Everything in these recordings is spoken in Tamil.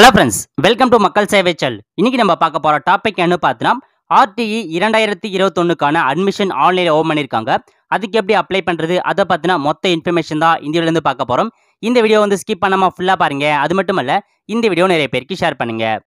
ஹலோ ஃப்ரெண்ட்ஸ் வெல்கம் டு மக்கள் சேவை செல் இன்னைக்கு நம்ம பார்க்க போகிற டாபிக் என்ன பார்த்தோன்னா ஆர்டிஇ e இரண்டாயிரத்தி இருபத்தொன்னுக்கான அட்மிஷன் ஆன்லைனில் ஓபன் பண்ணியிருக்காங்க அதுக்கு எப்படி அப்ளை பண்ணுறது அதை பார்த்தினா மொத்த இன்ஃபர்மேஷன் தான் இந்தியாவிலேருந்து பார்க்க போகிறோம் இந்த வீடியோ வந்து ஸ்கிப் பண்ணாமல் ஃபுல்லாக பாருங்கள் அது மட்டும் இல்லை இந்த வீடியோ நிறைய பேருக்கு ஷேர் பண்ணுங்கள்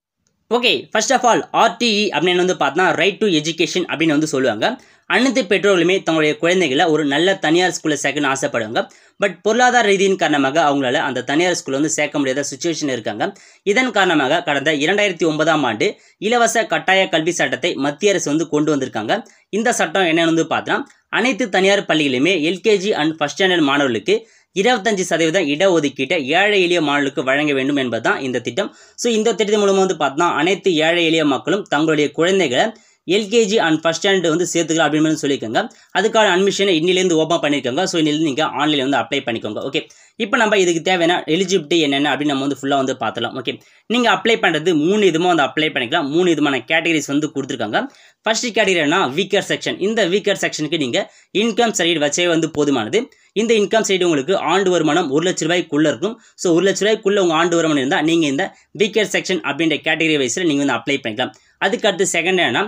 okay first of all RTE அப்படின்னு வந்து பார்த்தா ரைட் டு எஜுகேஷன் அப்படின்னு வந்து சொல்லுவாங்க அனைத்து பெற்றோர்களுமே தங்களுடைய குழந்தைகளை ஒரு நல்ல தனியார் ஸ்கூலில் சேர்க்கணும்னு ஆசைப்படுவாங்க பட் பொருளாதார ரீதியின் காரணமாக அவங்களால அந்த தனியார் ஸ்கூலில் வந்து சேர்க்க முடியாத சுச்சுவேஷன் இருக்காங்க இதன் காரணமாக கடந்த இரண்டாயிரத்தி ஒன்பதாம் ஆண்டு இலவச கட்டாய கல்வி சட்டத்தை மத்திய அரசு வந்து கொண்டு வந்திருக்காங்க இந்த சட்டம் என்னென்னு வந்து பார்த்தோன்னா அனைத்து தனியார் பள்ளிகளுமே எல்கேஜி அண்ட் ஃபஸ்ட் ஸ்டாண்டர்ட் மாணவர்களுக்கு இருபத்தஞ்சு சதவீதம் இடஒதுக்கீட்டை ஏழை எளிய மாணவர்களுக்கு வழங்க வேண்டும் என்பதுதான் இந்த திட்டம் ஸோ இந்த திட்டத்தின் மூலமாக வந்து பார்த்தோம்னா அனைத்து ஏழை எளிய மக்களும் தங்களுடைய குழந்தைகளை எல்கேஜி அண்ட் ஃபஸ்ட் ஸ்டாண்டர்ட் வந்து சேர்த்துக்கலாம் அப்படின்னு சொல்லியிருக்காங்க அதுக்கான அட்மிஷனை இன்னிலேருந்து ஓப்பன் பண்ணியிருக்காங்க ஸோ இன்னிலேருந்து நீங்கள் ஆன்லைனில் வந்து அப்ளை பண்ணிக்கோங்க ஓகே இப்போ நம்ம இதுக்கு தேவையான எலிஜிபிலிட்டி என்னென்ன அப்படின்னு நம்ம வந்து ஃபுல்லாக வந்து பார்த்தலாம் ஓகே நீங்கள் அப்ளை பண்ணுறது மூணு விதமாக வந்து அப்ளை பண்ணிக்கலாம் மூணு விதமான கேட்டகரிஸ் வந்து கொடுத்துருக்காங்க ஃபஸ்ட் கேட்டகரினா வீக்கர் செக்ஷன் இந்த வீக்கர் செக்ஷனுக்கு நீங்கள் இன்கம் சர்டிஃபிகேட் வச்சே வந்து போதுமானது இந்த இன்கம் சைடு உங்களுக்கு ஆண்டு வருமானம் ஒரு லட்ச ரூபாய்க்குள்ளே இருக்கும் ஸோ ஒரு லட்ச ரூபாய்க்குள்ளே உங்கள் ஆண்டு வருமானம் இருந்தால் நீங்கள் இந்த பிகேர் செக்ஷன் அப்படின்ற கேட்டகரி வைஸில் நீங்கள் வந்து அப்ளை பண்ணிக்கலாம் அதுக்கு அடுத்து செகண்ட் என்னன்னா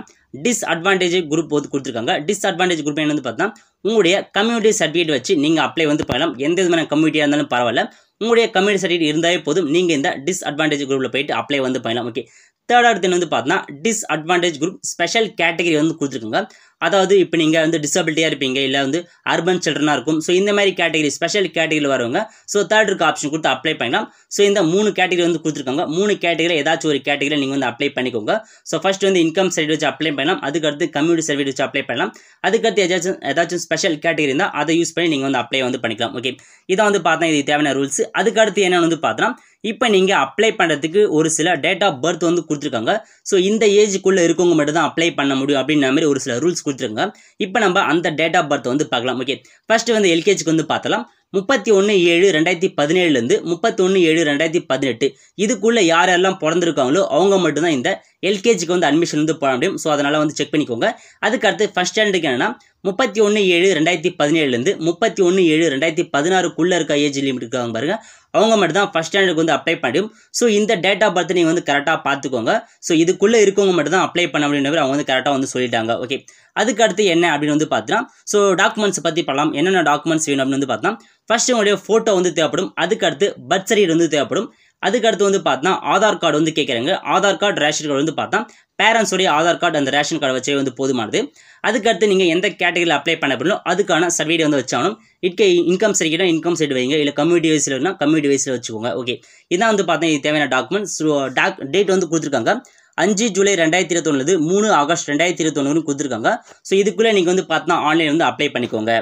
டிஸ்அட்வான்டேஜ் குரூப் வந்து கொடுத்துருக்காங்க டிஸ்அட்வான்டேஜ் குரூப் என்ன வந்து பார்த்தா உங்களுடைய கம்யூனிட்டி சர்டிஃபிகேட் வச்சு நீங்கள் அப்ளை வந்து பண்ணலாம் எந்த விதமான கம்யூனிட்டியாக இருந்தாலும் பரவாயில்ல உங்களுடைய கம்யூனிட்டி சர்டிஃபிகேட் இருந்தாலே போதும் நீங்கள் இந்த டிஸ்அட்வான்டேஜ் குரூப்பில் போயிட்டு அப்ளை வந்து பண்ணலாம் ஓகே தேர்ட் அடுத்து வந்து பார்த்தீங்கன்னா டிஸ்அட்வான்டேஜ் குரூப் ஸ்பெஷல் கேட்டகரி வந்து கொடுத்துருக்காங்க அதாவது இப்போ நீங்கள் வந்து டிசபிலிட்டியாக இருப்பீங்க இல்லை வந்து அர்பன் சில்ட்ரனாக இருக்கும் ஸோ இந்த மாதிரி கேட்டகரி ஸ்பெஷல் கேட்டகரியில் வருவாங்க ஸோ தேர்ட் இருக்க ஆப்ஷன் கொடுத்து அப்ளை பண்ணலாம் ஸோ இந்த மூணு கேட்டகரி வந்து கொடுத்துருக்காங்க மூணு கேட்டகரியில் ஏதாச்சும் ஒரு கேட்டகரியில் நீங்கள் வந்து அப்ளை பண்ணிக்கோங்க ஸோ ஃபஸ்ட் வந்து இன்கம் சர்வீஸ் வச்சு அப்ளை பண்ணலாம் அதுக்கடுத்து கம்யூனிட்டி சர்வீஸ் வச்சு அப்ளை பண்ணலாம் அதுக்கடுத்து ஏதாச்சும் ஏதாச்சும் ஸ்பெஷல் கேட்டகரி இருந்தால் அதை யூஸ் பண்ணி நீங்கள் வந்து அப்ளை வந்து பண்ணிக்கலாம் ஓகே இதை வந்து பார்த்தா இது தேவையான ரூல்ஸ் அதுக்கடுத்து என்னென்னு வந்து பார்த்தோன்னா இப்போ நீங்கள் அப்ளை பண்ணுறதுக்கு ஒரு சில டேட் ஆஃப் பர்த் வந்து கொடுத்துருக்காங்க ஸோ இந்த ஏஜுக்குள்ளே இருக்கவங்க மட்டும் தான் அப்ளை பண்ண முடியும் அப்படின்ற மாதிரி ஒரு சில ரூல்ஸ் கொடுத்துருக்காங்க இப்போ நம்ம அந்த டேட் ஆஃப் பர்த் வந்து பார்க்கலாம் ஓகே ஃபர்ஸ்ட் வந்து எல்கேஜிக்கு வந்து பார்த்தலாம் முப்பத்தி ஒன்று ஏழு ரெண்டாயிரத்தி பதினேழுலேருந்து முப்பத்தி ஒன்று ஏழு ரெண்டாயிரத்தி பதினெட்டு இதுக்குள்ளே யார் யாரெல்லாம் பிறந்திருக்காங்களோ அவங்க மட்டும்தான் இந்த எல்கேஜிக்கு வந்து அட்மிஷன் வந்து போட முடியும் ஸோ அதனால் வந்து செக் பண்ணிக்கோங்க அதுக்கடுத்து ஃபஸ்ட் ஸ்டாண்டர்டுக்கு என்னென்னா முப்பத்தி ஒன்று ஏழு ரெண்டாயிரத்தி பதினேழுலேருந்து முப்பத்தி ஒன்று ஏழு ரெண்டாயிரத்தி பதினாறுக்குள்ளே இருக்க ஏஜ் லிமிட் இருக்காங்க பாருங்கள் அவங்க மட்டும் தான் ஃபஸ்ட் ஸ்டாண்டர்டுக்கு வந்து அப்ளை பண்ணியும் ஸோ இந்த டேட் ஆஃப் பர்த் நீங்கள் வந்து கரெக்டாக பார்த்துக்கோங்க ஸோ இதுக்குள்ளே இருக்கவங்க மட்டும் தான் அப்ளை பண்ண முடியும் அவங்க வந்து கரெக்டாக வந்து சொல்லிட்டாங்க ஓகே அதுக்கடுத்து என்ன அப்படின்னு வந்து பார்த்தீங்கன்னா ஸோ டாக்குமெண்ட்ஸ் பற்றி பண்ணலாம் என்னென்ன டாக்குமெண்ட்ஸ் வேணும் அப்படின்னு வந்து பார்த்தோம் ஃபஸ்ட்டு உங்களுடைய ஃபோட்டோ வந்து தேவைப்படும் அதுக்கடுத்து பர்த் சர்டிஃபிகேட் வந்து தேவைப்படும் அதுக்கடுத்து வந்து பார்த்தா ஆதார் கார்டு வந்து கேட்குறாங்க ஆதார் கார்டு ரேஷன் கார்டு வந்து பார்த்தா பேரண்ட்ஸுடைய ஆதார் கார்டு அந்த ரேஷன் கார்டு வச்சே வந்து போதுமானது அதுக்கடுத்து நீங்கள் எந்த கேட்டகரியில் அப்ளை பண்ண பண்ணோ அதுக்கான சர்டிஃபிகேட் வந்து வச்சாலும் இட்கே இன்கம் சர்டிஃபிகேட் இன்கம் சர்டிஃபிகேட் வைங்க இல்லை கம்யூனிட்டி வைஸ்லனா கம்யூனிட்டி வைஸில் வச்சுக்கோங்க ஓகே இதான் வந்து பார்த்தா இது தேவையான டாக்குமெண்ட்ஸ் டாக் டேட் வந்து கொடுத்துருக்காங்க அஞ்சு ஜூலை ரெண்டாயிரத்தி இருபத்தொன்னுலேருந்து மூணு ஆகஸ்ட் ரெண்டாயிரத்தி இருபத்தொன்னு கொடுத்துருக்காங்க ஸோ இதுக்குள்ளே நீங்கள் வந்து பார்த்தா ஆன்லைன் வந்து அப்ளை பண்ணிக்கோங்க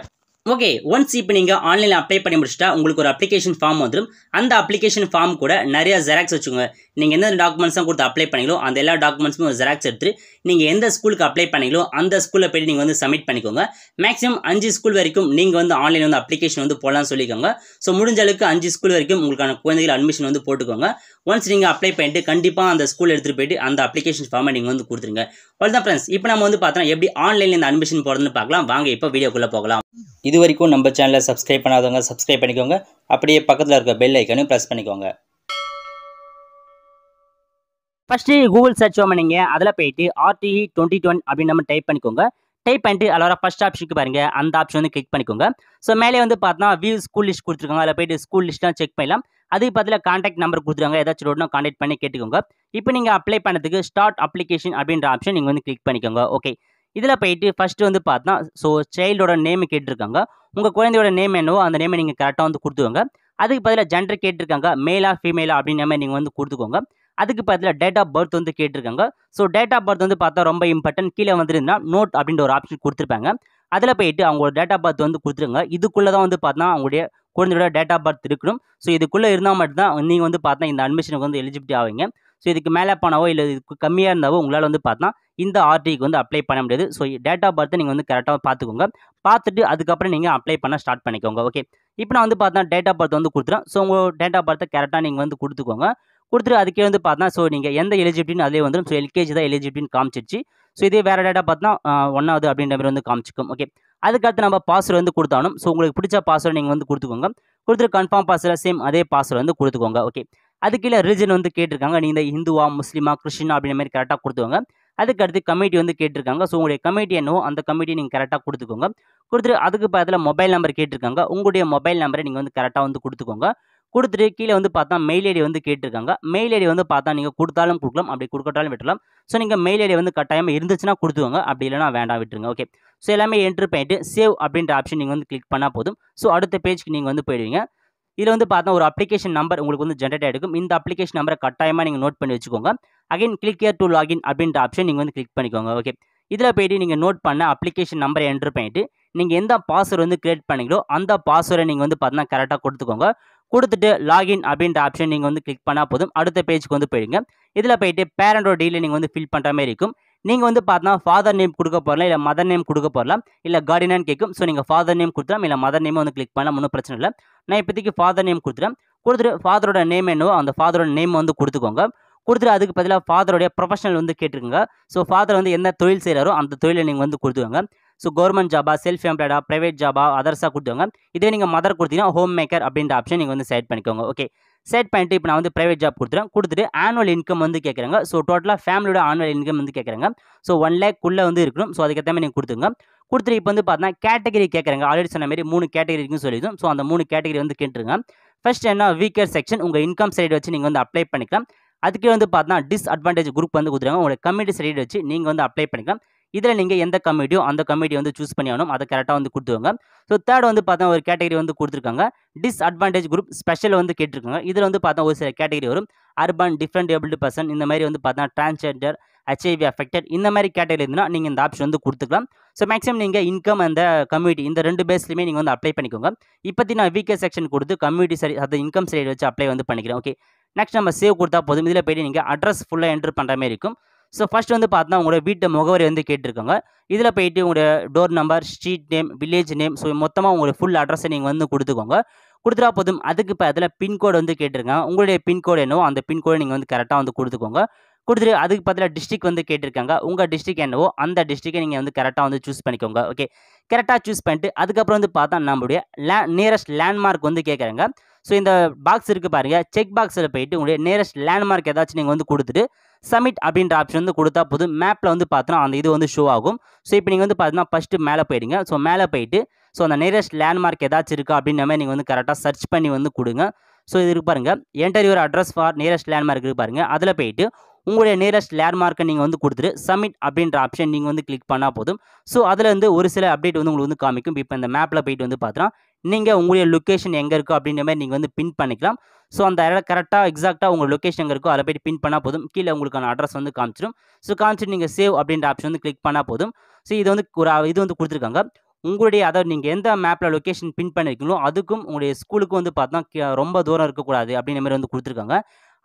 ஓகே ஒன்ஸ் இப்போ நீங்கள் ஆன்லைனில் அப்ளை பண்ணி முடிச்சுட்டா உங்களுக்கு ஒரு அப்ளிகேஷன் ஃபார்ம் வந்துடும் அந்த அப்ளிகேஷன் ஃபார்ம் கூட நிறைய ஜெராக்ஸ் வச்சுக்கோங்க நீங்கள் எந்த டாக்குமெண்ட்ஸ்லாம் கொடுத்து அப்ளை பண்ணீங்களோ அந்த எல்லா டாக்குமெண்ட்ஸும் ஒரு ஜெராக்ஸ் எடுத்து நீங்கள் எந்த ஸ்கூலுக்கு அப்ளை பண்ணீங்களோ அந்த ஸ்கூலில் போய்ட்டு நீங்கள் வந்து சப்மிட் பண்ணிக்கோங்க மேக்ஸிமம் அஞ்சு ஸ்கூல் வரைக்கும் நீங்கள் வந்து ஆன்லைனில் வந்து அப்ளிகேஷன் வந்து போடலாம்னு சொல்லிக்கோங்க ஸோ முடிஞ்ச அளவுக்கு அஞ்சு ஸ்கூல் வரைக்கும் உங்களுக்கான குழந்தைகள் அட்மிஷன் வந்து போட்டுக்கோங்க ஒன்ஸ் நீங்கள் அப்ளை பண்ணிட்டு கண்டிப்பாக அந்த ஸ்கூல் எடுத்துகிட்டு போயிட்டு அந்த அப்ளிகேஷன் ஃபார்மை நீங்கள் வந்து கொடுத்துருங்க அவ்வளோதான் ஃப்ரெண்ட்ஸ் இப்போ நம்ம வந்து பார்த்தோம்னா எப்படி ஆன்லைனில் இந்த அட்மிஷன் போகிறதுன்னு பார்க்கலாம் வாங்க இப்போ வீடியோக்குள்ளே போகலாம் இது வரைக்கும் நம்ம சேனலை சப்ஸ்கிரைப் பண்ணாதவங்க சப்ஸ்கிரைப் பண்ணிக்கோங்க அப்படியே பக்கத்தில் இருக்க பெல் ஐக்கனையும் ப்ரெஸ் பண்ணிக்கோங்க ஃபஸ்ட்டு கூகுள் சர்ச் பண்ணிங்க அதில் போயிட்டு ஆர்டிஇ டுவெண்ட்டி டுவென் அப்படின்னு நம்ம டைப் பண்ணிக்கோங்க டைப் பண்ணிட்டு அதில் ஃபஸ்ட் ஆப்ஷனுக்கு பாருங்கள் அந்த ஆப்ஷன் வந்து கிளிக் பண்ணிக்கோங்க ஸோ மேலே வந்து பார்த்தோம்னா வியூ ஸ்கூல் லிஸ்ட் கொடுத்துருக்காங்க அதில் போயிட்டு ஸ்கூல் லிஸ்ட்லாம் செக் பண்ணலாம் அதுக்கு பதில் காண்டாக்ட் நம்பர் கொடுத்துருக்காங்க ஏதாச்சும் ரோட்னா காண்டாக்ட் பண்ணி கேட்டுக்கோங்க இப்போ நீங்கள் அப்ளை பண்ணதுக்கு ஸ்டார்ட் அப்ளிகேஷன் அப்படின்ற ஆப்ஷன் நீங்கள் வந்து கிளிக் பண்ணிக்கோங்க ஓகே இதில் போயிட்டு ஃபஸ்ட்டு வந்து பார்த்தா ஸோ சைல்டோட நேம் கேட்டிருக்காங்க உங்கள் குழந்தையோட நேம் என்னவோ அந்த நேமை நீங்கள் கரெக்டாக வந்து கொடுத்துக்கோங்க அதுக்கு பதிலாக ஜெண்டர் கேட்டிருக்காங்க மேலா ஃபீமேலா அப்படின்ற மாதிரி நீங்கள் வந்து கொடுத்துக்கோங்க அதுக்கு பதில் டேட் ஆஃப் பர்த் வந்து கேட்டிருக்காங்க ஸோ டேட் ஆஃப் பர்த் வந்து பார்த்தா ரொம்ப இம்பார்ட்டன்ட் கீழே வந்துருந்தால் நோட் அப்படின்ற ஒரு ஆப்ஷன் கொடுத்துருப்பாங்க அதில் போயிட்டு அவங்களோட டேட் ஆஃப் பர்த் வந்து கொடுத்துருங்க இதுக்குள்ளே தான் வந்து பார்த்தா அவங்களுடைய குழந்தையோட டேட் ஆஃப் பர்த் இருக்கணும் ஸோ இதுக்குள்ளே இருந்தால் மட்டும்தான் நீங்கள் வந்து பார்த்தா இந்த அட்மிஷனுக்கு வந்து எலிஜிபிலிட்டி ஆவீங்க ஸோ இதுக்கு மேலே போனவோ இல்லை இதுக்கு கம்மியாக இருந்தாவோ உங்களால் வந்து பார்த்தா இந்த ஆர்டிக்கு வந்து அப்ளை பண்ண முடியாது ஸோ டேட் ஆஃப் பர்த் நீங்கள் வந்து கரெக்டாக பார்த்துக்கோங்க பார்த்துட்டு அதுக்கப்புறம் நீங்கள் அப்ளை பண்ண ஸ்டார்ட் பண்ணிக்கோங்க ஓகே இப்போ நான் வந்து பார்த்தா டேட் ஆஃப் பர்த் வந்து கொடுத்துறேன் ஸோ உங்கள் டேட் ஆஃப் பர்த்தை கரெக்டாக நீங்கள் வந்து கொடுத்துக்கோங்க கொடுத்துட்டு அதுக்கே வந்து பார்த்தா ஸோ நீங்கள் எந்த எலிஜிபிலிட்டின்னு அதே வந்துடும் ஸோ எல்கேஜி தான் எலிஜிபிலிட்டின்னு காமிச்சிருச்சு ஸோ இதே வேறு டேட்டா பார்த்தா ஒன்றாவது அப்படின்ற மாதிரி வந்து காமிச்சிக்கும் ஓகே அதுக்கடுத்து நம்ம பாஸ்வேர்டு வந்து கொடுத்தாலும் ஸோ உங்களுக்கு பிடிச்ச பாஸ்வேர்டு நீங்கள் வந்து கொடுத்துக்கோங்க கொடுத்துட்டு கன்ஃபார்ம் பாஸ்வேர்டு சேம் அதே பாஸ்வேர்டு வந்து கொடுத்துக்கோங்க ஓகே அது கீழே ரிலிஜன் வந்து கேட்டிருக்காங்க நீங்கள் ஹிந்துவா முஸ்லீமா கிறிஸ்டின் அப்படின்ற மாதிரி கரெக்டாக கொடுத்துவாங்க அதுக்கு அடுத்து கமிட்டி வந்து கேட்டிருக்காங்க ஸோ உங்களுடைய கமிட்டி என்னவோ அந்த கமிட்டி நீங்கள் கரெக்டாக கொடுத்துக்கோங்க கொடுத்துட்டு அதுக்கு பக்கத்தில் மொபைல் நம்பர் கேட்டிருக்காங்க உங்களுடைய மொபைல் நம்பரை நீங்கள் வந்து கரெக்டாக வந்து கொடுத்துக்கோங்க கொடுத்துட்டு கீழே வந்து பார்த்தா மெயில் ஐடி வந்து கேட்டிருக்காங்க மெயில் ஐடி வந்து பார்த்தா நீங்கள் கொடுத்தாலும் கொடுக்கலாம் அப்படி கொடுக்கட்டாலும் விட்டலாம் ஸோ நீங்கள் மெயில் ஐடி வந்து கட்டாயமாக இருந்துச்சுன்னா கொடுத்துவாங்க அப்படி இல்லைனா வேண்டாம் விட்டுருங்க ஓகே ஸோ எல்லாமே என்ட்ரு பண்ணிட்டு சேவ் அப்படின்ற ஆப்ஷன் நீங்கள் வந்து கிளிக் பண்ணால் போதும் ஸோ அடுத்த பேஜ்க்கு நீங்கள் வந்து போயிடுவீங்க இதில் வந்து பார்த்தா ஒரு அப்ளிகேஷன் நம்பர் உங்களுக்கு வந்து ஜென்ரேட் ஆகிருக்கும் இந்த அப்ளிகேஷன் நம்பரை கட்டாயமாக நீங்கள் நோட் பண்ணி வச்சுக்கோங்க again click here to login அப்படின்ற ஆப்ஷன் நீங்கள் வந்து கிளிக் பண்ணிக்கோங்க ஓகே இதில் போயிட்டு நீங்கள் நோட் பண்ண அப்ளிகேஷன் நம்பரை என்ட்ரு பண்ணிவிட்டு நீங்கள் எந்த பாஸ்வேர்டு வந்து க்ரியேட் பண்ணிக்கிறோ அந்த பாஸ்வேர்டை நீங்கள் வந்து பார்த்தினா கரெக்டாக கொடுத்துக்கோங்க கொடுத்துட்டு லாகின் அப்படின்ற ஆப்ஷன் நீங்கள் வந்து கிளிக் பண்ணால் போதும் அடுத்த பேஜுக்கு வந்து போயிடுங்க இதில் போயிட்டு பேரண்டோட டீலை நீங்கள் வந்து ஃபில் பண்ணுற மாதிரி இருக்கும் நீங்கள் வந்து பார்த்தீங்கன்னா ஃபாதர் நேம் கொடுக்க போகலாம் இல்லை மதர் நேம் கொடுக்க போகலாம் இல்லை கார்டினு கேட்கும் ஸோ நீங்கள் ஃபாதர் நேம் கொடுத்துலாம் இல்லை மதர் நேம் வந்து கிளிக் பண்ணலாம் ஒன்றும் பிரச்சனை இல்லை நான் இப்போதைக்கு ஃபாதர் நேம் கொடுத்துட்டேன் கொடுத்துட்டு ஃபாதரோட நேம் என்னவோ அந்த ஃபாதரோட நேம் வந்து கொடுத்துக்கோங்க கொடுத்துட்டு அதுக்கு பதிலாக ஃபாதருடைய ப்ரொஃபஷனல் வந்து கேட்டுருங்க ஸோ ஃபாதர் வந்து எந்த தொழில் செய்கிறாரோ அந்த தொழிலை நீங்கள் வந்து கொடுத்துக்கோங்க ஸோ கவர்மெண்ட் ஜாபா செல்ஃப் எம்ப்ளாய்டா ப்ரைவேட் ஜாபா அதர்ஸாக கொடுத்துவாங்க இதே நீங்கள் மதர் கொடுத்தீங்கன்னா ஹோம் மேக்கர் அப்படின்ற ஆப்ஷன் நீங்கள் வந்து செலக்ட் பண்ணிக்கோங்க ஓகே செட் பண்ணிட்டு இப்போ நான் வந்து ப்ரைவேட் ஜாப் கொடுத்துறேன் கொடுத்துட்டு ஆனுவல் இன்கம் வந்து கேட்குறாங்க ஸோ டோட்டலாக ஃபேமிலியோட ஆனுவல் இன்கம் வந்து கேட்குறாங்க ஸோ ஒன் லேக் குள்ளே வந்து இருக்கணும் ஸோ அதுக்கேற்ற மாதிரி நீங்கள் கொடுத்துங்க கொடுத்துட்டு இப்போ வந்து பார்த்தீங்கன்னா கேட்டகரி கேட்குறாங்க ஆல்ரெடி சொன்ன மாதிரி மூணு கேட்டகரி இருக்குன்னு சொல்லிடுவோம் ஸோ அந்த மூணு கேட்டகரி வந்து கேட்டுருங்க ஃபஸ்ட் என்ன வீக்கர் செக்ஷன் உங்கள் இன்கம் சைடு வச்சு நீங்கள் வந்து அப்ளை பண்ணிக்கலாம் அதுக்கே வந்து பார்த்தீங்கன்னா டிஸ்அட்வான்டேஜ் குரூப் வந்து கொடுத்துருங்க உங்களோட கம்யூனிட்டி சைடு வச்சு நீங்கள் வந்து அப்ளை பண்ணிக்கலாம் இதில் நீங்கள் எந்த கமிட்டியோ அந்த கமிட்டி வந்து சூஸ் பண்ணி ஆகணும் அதை கரெக்டாக வந்து கொடுத்துருவாங்க ஸோ தேர்ட் வந்து பார்த்தா ஒரு கேட்டகரி வந்து கொடுத்துருக்காங்க டிஸ்அட்வான்டேஜ் குரூப் ஸ்பெஷல் வந்து கேட்டிருக்காங்க இதில் வந்து பார்த்தா ஒரு சில கேட்டகரி வரும் அர்பன் டிஃப்ரெண்ட் ஏபிள்டு பர்சன் இந்த மாதிரி வந்து பார்த்தா டிரான்ஸ்ஜெண்டர் ஹெச்ஐவி அஃபெக்டட் இந்த மாதிரி கேட்டகரி இருந்தால் நீங்கள் இந்த ஆப்ஷன் வந்து கொடுத்துக்கலாம் ஸோ மேக்ஸிமம் நீங்கள் இன்கம் அந்த கம்யூனிட்டி இந்த ரெண்டு பேஸ்லையுமே நீங்கள் வந்து அப்ளை பண்ணிக்கோங்க இப்போத்தி நான் வீக்கே செக்ஷன் கொடுத்து கம்யூனிட்டி சரி அது இன்கம் சரி வச்சு அப்ளை வந்து பண்ணிக்கிறேன் ஓகே நெக்ஸ்ட் நம்ம சேவ் கொடுத்தா போதும் இதில் போய்ட்டு நீங்கள் அட்ரஸ் ஃபுல்லாக என்ட்ரு பண்ணுற மாதிரி இருக்கும் ஸோ ஃபஸ்ட் வந்து பார்த்தா உங்களோட வீட்டு முகவரி வந்து கேட்டிருக்காங்க இதில் போயிட்டு உங்களுடைய door number street name village name so மொத்தமாக உங்களுடைய ஃபுல் அட்ரஸை நீங்கள் வந்து கொடுத்துக்கோங்க கொடுத்துட்டா போதும் அதுக்கு இப்போ அதில் பின்கோடு வந்து கேட்டிருக்காங்க உங்களுடைய பின்கோடு என்னவோ அந்த பின்கோடு நீங்கள் வந்து கரெக்டாக வந்து கொடுத்துக்கோங்க கொடுத்துட்டு அதுக்கு பதிலாக டிஸ்ட்ரிக் வந்து கேட்டிருக்காங்க உங்கள் டிஸ்ட்ரிக் என்னவோ அந்த டிஸ்ட்ரிக்கை நீங்கள் வந்து கரெக்டாக வந்து சூஸ் பண்ணிக்கோங்க ஓகே கரெக்டாக சூஸ் பண்ணிட்டு அதுக்கப்புறம் வந்து பார்த்தா நம்மளுடைய லே நியரஸ்ட் லேண்ட்மார்க் வந்து கேட்குறாங்க ஸோ இந்த பாக்ஸ் இருக்குது பாருங்கள் செக் பாக்ஸில் போயிட்டு உங்களுடைய நியரஸ்ட் லேண்ட்மார்க் ஏதாச்சும் நீங்கள் வந்து கொடுத்துட்டு சமிட் அப்படின்ற ஆப்ஷன் வந்து கொடுத்தா போதும் மேப்பில் வந்து பார்த்தோன்னா அந்த இது வந்து ஷோ ஆகும் ஸோ இப்போ நீங்கள் வந்து பார்த்தீங்கன்னா ஃபஸ்ட்டு மேலே போயிடுங்க ஸோ மேலே போயிட்டு ஸோ அந்த நியரஸ்ட் லேண்ட்மார்க் ஏதாச்சும் இருக்கா அப்படின்ற மாதிரி நீங்கள் வந்து கரெக்டாக சர்ச் பண்ணி வந்து கொடுங்க ஸோ இது இருக்கு பாருங்கள் enter your address for nearest landmark இருக்கு பாருங்கள் அதில் போயிட்டு உங்களுடைய நியரஸ்ட் லேண்ட்மார்க்கை நீங்கள் வந்து கொடுத்துட்டு சமிட் அப்படின்ற ஆப்ஷன் நீங்கள் வந்து கிளிக் பண்ணால் போதும் ஸோ அதில் வந்து ஒரு சில அப்டேட் வந்து உங்களுக்கு வந்து காமிக்கும் இப்போ இந்த மேப்பில் போயிட்டு வந்து பார்த்தோன்னா நீங்கள் உங்களுடைய லொக்கேஷன் எங்கே இருக்கோ அப்படின்ற மாதிரி நீங்கள் வந்து பின் பண்ணிக்கலாம் ஸோ அந்த இடம் கரெக்டாக எக்ஸாக்டாக உங்கள் லொக்கேஷன் எங்கே இருக்கோ அதை போய்ட்டு பின் பண்ணால் போதும் கீழே உங்களுக்கான அட்ரஸ் வந்து காமிச்சிடும் ஸோ காமிச்சிட்டு நீங்கள் சேவ் அப்படின்ற ஆப்ஷன் வந்து கிளிக் பண்ணால் போதும் ஸோ இது வந்து ஒரு இது வந்து கொடுத்துருக்காங்க உங்களுடைய அதாவது நீங்கள் எந்த மேப்பில் லொக்கேஷன் பின் பண்ணியிருக்கீங்களோ அதுக்கும் உங்களுடைய ஸ்கூலுக்கும் வந்து பார்த்தா ரொம்ப தூரம் இருக்கக்கூடாது அப்படின்ற மாதிரி வந்து கொடுத்துருக்காங்க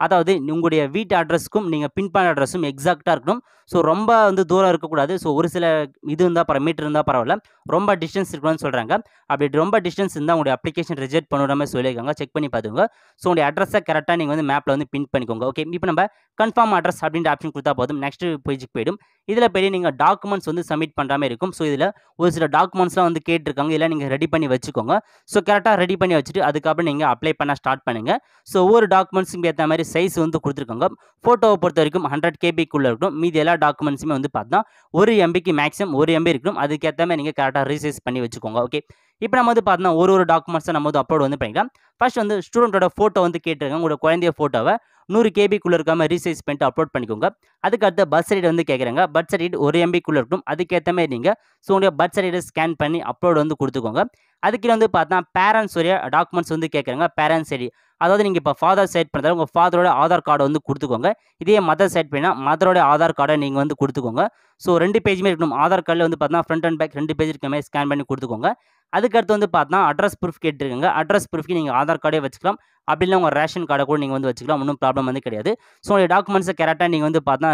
அதாவது உங்களுடைய வீட்டு அட்ரஸ்க்கும் நீங்கள் பின்பண் அட்ரஸும் எக்ஸாக்டாக இருக்கணும் ஸோ ரொம்ப வந்து தூரம் இருக்கக்கூடாது ஸோ ஒரு சில இது இருந்தால் பரவ மீட்டர் இருந்தால் பரவாயில்ல ரொம்ப டிஸ்டன்ஸ் இருக்கணும்னு சொல்கிறாங்க அப்படி ரொம்ப டிஸ்டன்ஸ் இருந்தால் உங்களுடைய அப்ளிகேஷன் ரிஜெக்ட் பண்ணுற சொல்லியிருக்காங்க செக் பண்ணி பார்த்துக்கோங்க ஸோ உங்களுடைய அட்ரஸை கரெக்டாக நீங்கள் வந்து மேப்பில் வந்து பின் பண்ணிக்கோங்க ஓகே இப்போ நம்ம கன்ஃபார்ம் அட்ரஸ் அப்படின்ற ஆப்ஷன் கொடுத்தா போதும் நெக்ஸ்ட் பேஜுக்கு போயிடும் இதில் பெரிய நீங்கள் டாக்குமெண்ட்ஸ் வந்து சப்மிட் பண்ணுற மாதிரி இருக்கும் ஸோ இதில் ஒரு சில டாக்குமெண்ட்ஸ்லாம் வந்து கேட்டிருக்காங்க இதெல்லாம் நீங்கள் ரெடி பண்ணி வச்சுக்கோங்க ஸோ கரெக்டாக ரெடி பண்ணி வச்சுட்டு அதுக்கப்புறம் நீங்கள் அப்ளை பண்ண ஸ்டார்ட் பண்ணுங்கள் ஸோ ஒவ்வொரு டாக்குமெண்ட்ஸுக்கு ஏற்ற மாதிரி சைஸ் வந்து கொடுத்துருக்காங்க ஃபோட்டோவை பொறுத்த வரைக்கும் ஹண்ட்ரட் கேபிக்குள்ளே இருக்கணும் மீதி எல்லா டாக்குமெண்ட்ஸுமே வந்து பார்த்தா ஒரு எம்பிக்கு மேக்ஸிமம் ஒரு எம்பி இருக்கணும் அதுக்கேற்ற மாதிரி நீங்கள் கரெக்டாக ரீசைஸ் பண்ணி வச்சுக்கோங்க ஓகே இப்போ நம்ம வந்து பார்த்தோம்னா ஒரு ஒரு டாக்குமெண்ட்ஸை நம்ம வந்து அப்லோட் வந்து பண்ணிக்கலாம் ஃபர்ஸ்ட் வந்து ஸ்டூடெண்ட்டோட ஃபோட்டோ வந்து கேட்டிருக்காங்க உங்களோட குழந்தைய ஃபோட்டோவை நூறு கேபிக்குள்ளே இருக்காமல் ரீசைஸ் பண்ணிட்டு அப்லோட் பண்ணிக்கோங்க அதுக்கு அடுத்த பர்த் சர்டிஃபிகேட் வந்து கேட்குறாங்க பர்த் சர்டிஃபிகேட் ஒரு எம்பிக்குள்ளே இருக்கும் அதுக்கேற்ற மாதிரி நீங்கள் ஸோ உங்களுடைய பர்த் சர்டிஃபிகேட் ஸ்கேன் பண்ணி அப்லோட் வந்து கொடுத்துக்கோங்க அதுக்கு வந்து பார்த்தா பேரண்ட்ஸ் உடைய டாக்குமெண்ட்ஸ் வந்து கேட்குறாங்க பேரண்ட்ஸ் சரி அதாவது நீங்கள் இப்போ ஃபாதர் சைட் பண்ணுறதால உங்கள் ஃபாதரோட ஆதார் கார்டு வந்து கொடுத்துக்கோங்க இதே மதர் சைட் பண்ணிணா மதரோட ஆதார் கார்டை நீங்கள் வந்து கொடுத்துக்கோங்க ஸோ ரெண்டு பேஜுமே இருக்கணும் ஆதார் கார்டில் வந்து பார்த்தீங்கன்னா ஃப்ரண்ட் அண்ட் பேக் ரெண்டு பேஜ் மாதிரி ஸ்கேன் பண்ணி கொடுத்துக்கோங்க அதுக்கடுத்து வந்து பார்த்தா அட்ரஸ் ப்ரூஃப் கேட்டிருக்காங்க அட்ரஸ் ப்ரூஃப்க்கு நீங்கள் ஆதார் கார்டே வச்சுக்கலாம் அப்படின்னா உங்கள் ரேஷன் கார்டை கூட நீங்கள் வந்து வச்சுக்கலாம் ஒன்றும் ப்ராப்ளம் வந்து கிடையாது ஸோ உங்களுடைய டாக்குமெண்ட்ஸை கரெக்டாக நீங்கள் வந்து பார்த்தா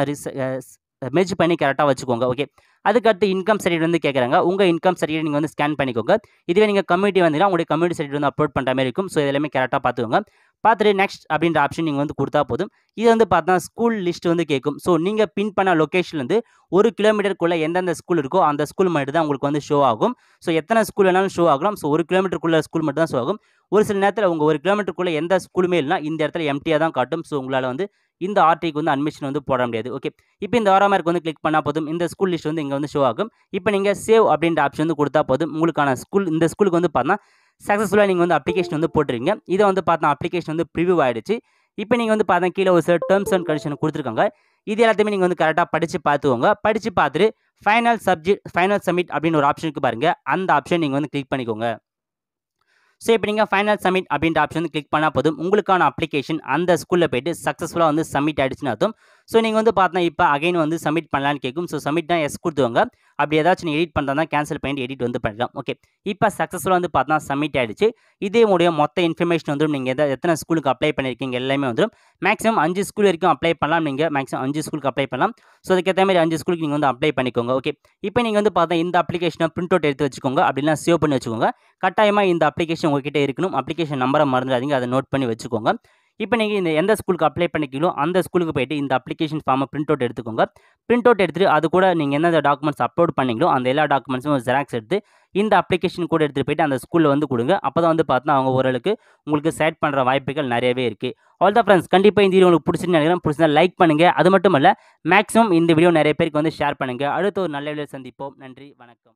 மெஜ் பண்ணி கரெக்டாக வச்சுக்கோங்க ஓகே அதுக்கடுத்து இன்கம் சர்டிஃபிகேட் வந்து கேட்குறாங்க உங்கள் இன்கம் சர்டிஃபிகேட் நீங்கள் வந்து ஸ்கேன் பண்ணிக்கோங்க இதுவே நீங்கள் கம்யூனிட்டி வந்தீங்கன்னா உங்களுடைய கம்யூனிட்டி சர்டிஃபிகேட் வந்து அப்லோட் பண்ணுற மாதிரி இருக்கும் ஸோ எல்லாமே கரெக்டாக பார்த்துக்கோங்க பார்த்துட்டு நெக்ஸ்ட் அப்படின்ற ஆப்ஷன் நீங்கள் வந்து கொடுத்தா போதும் இது வந்து பார்த்தா ஸ்கூல் லிஸ்ட் வந்து கேட்கும் ஸோ நீங்கள் பின் பண்ண லொக்கேஷன்லேருந்து ஒரு கிலோமீட்டருக்குள்ளே எந்தெந்த ஸ்கூல் இருக்கோ அந்த ஸ்கூல் மட்டும் தான் உங்களுக்கு வந்து ஷோ ஆகும் ஸோ எத்தனை ஸ்கூல் வேணாலும் ஷோ ஆகலாம் ஸோ ஒரு கிலோமீட்டருக்குள்ளே ஸ்கூல் மட்டும் தான் ஷோ ஆகும் ஒரு சில நேரத்தில் உங்கள் ஒரு கிலோமீட்டருக்குள்ளே எந்த ஸ்கூலுமே இல்லைனா இந்த இடத்துல எம்டியாக தான் காட்டும் ஸோ உங்களால் வந்து இந்த ஆர்டிக்கு வந்து அட்மிஷன் வந்து போட முடியாது ஓகே இப்போ இந்த ஆறாம் மார்க் வந்து கிளிக் பண்ணால் போதும் இந்த ஸ்கூல் லிஸ்ட் வந்து இங்கே வந்து ஷோ ஆகும் இப்போ நீங்கள் சேவ் அப்படின்ற ஆப்ஷன் வந்து கொடுத்தா போதும் உங்களுக்கான ஸ்கூல் இந்த ஸ்கூலுக்கு வந்து பார்த்தா சக்ஸஸ்ஃபுல்லாக நீங்கள் வந்து அப்ளிகேஷன் வந்து போட்டுருங்க இதை வந்து பார்த்தா அப்ளிகேஷன் வந்து ப்ரிவியூ ஆகிடுச்சு இப்போ நீங்கள் வந்து பார்த்தா கீழே ஒரு சில டேர்ம்ஸ் அண்ட் கண்டிஷன் கொடுத்துருக்காங்க இது எல்லாத்தையுமே நீங்கள் வந்து கரெக்டாக படித்து பார்த்துக்கோங்க படித்து பார்த்துட்டு ஃபைனல் சப்ஜெக்ட் ஃபைனல் சப்மிட் அப்படின்னு ஒரு ஆப்ஷனுக்கு பாருங்கள் அந்த ஆப்ஷன் நீங்கள் வந்து கிளிக் பண்ணிக்கோங்க ஸோ இப்போ நீங்கள் ஃபைனல் சப்மிட் அப்படின்ற ஆப்ஷன் வந்து கிளிக் பண்ணால் போதும் உங்களுக்கான அப்ளிகேஷன் அந்த ஸ்கூலில் போயிட்டு சக்ஸஸ்ஃபுல்லாக வந்து சப்மிட் ஆகிடுச்சுன்னு அர்த்தம் ஸோ நீங்கள் வந்து பார்த்தீங்கன்னா இப்போ அகைன் வந்து சப்மிட் பண்ணலான்னு கேட்கும் ஸோ தான் எஸ் கொடுத்துவாங்க அப்படி ஏதாச்சும் நீங்கள் எடிட் பண்ணுறதா கேன்சல் பண்ணிட்டு எடிட் வந்து பண்ணலாம் ஓகே இப்போ சக்ஸஸ்ஃபுல்லாக வந்து பார்த்தீங்கன்னா சப்மிட் ஆகிடுச்சு இதே உடைய மொத்த இன்ஃபர்மேஷன் வந்துடும் நீங்கள் எதாவது எத்தனை ஸ்கூலுக்கு அப்ளை பண்ணியிருக்கீங்க எல்லாமே வந்துடும் மேக்ஸிமம் அஞ்சு ஸ்கூல் வரைக்கும் அப்ளை பண்ணலாம் நீங்கள் மேக்ஸிமம் அஞ்சு ஸ்கூலுக்கு அப்ளை பண்ணலாம் ஸோ அதுக்கேற்ற மாதிரி அஞ்சு ஸ்கூலுக்கு நீங்கள் வந்து அப்ளை பண்ணிக்கோங்க ஓகே இப்போ நீங்கள் வந்து பார்த்தா இந்த அப்ளிகேஷனை பிரிண்ட் அவுட் எடுத்து வச்சுக்கோங்க அப்படின்னா சேவ் பண்ணி வச்சுக்கோங்க கட்டாயமாக இந்த அப்ளிகேஷன் உங்ககிட்ட இருக்கணும் அப்ளிகேஷன் நம்பரை மறந்துடாதீங்க அதை நோட் பண்ணி வச்சுக்கோங்க இப்போ நீங்கள் இந்த எந்த ஸ்கூலுக்கு அப்ளை பண்ணிக்கீங்களோ அந்த ஸ்கூலுக்கு போயிட்டு இந்த அப்ளிகேஷன் ஃபார்மை பிரிண்ட் அவுட் எடுத்துக்கோங்க பிரிண்ட் அவுட் எடுத்துகிட்டு அது கூட நீங்கள் எந்தெந்த டாக்குமெண்ட்ஸ் அப்லோட் பண்ணீங்களோ அந்த எல்லா டாக்குமெண்ட்ஸும் ஜெராக்ஸ் எடுத்து இந்த அப்ளிகேஷன் கூட எடுத்துகிட்டு போயிட்டு அந்த ஸ்கூலில் வந்து கொடுங்க அப்போ தான் வந்து பார்த்தா அவங்க ஓரளவுக்கு உங்களுக்கு செலக்ட் பண்ணுற வாய்ப்புகள் நிறையவே இருக்குது ஆல் த ஃப்ரெண்ட்ஸ் கண்டிப்பாக இந்த வீடியோ உங்களுக்கு பிடிச்சிருந்து நினைக்கிறேன் பிடிச்சிருந்தா லைக் பண்ணுங்கள் அது மட்டும் இல்லை மேக்ஸிமம் இந்த வீடியோ நிறைய பேருக்கு வந்து ஷேர் பண்ணுங்கள் அடுத்த ஒரு நல்ல வீடியோ சந்திப்போம் நன்றி வணக்கம்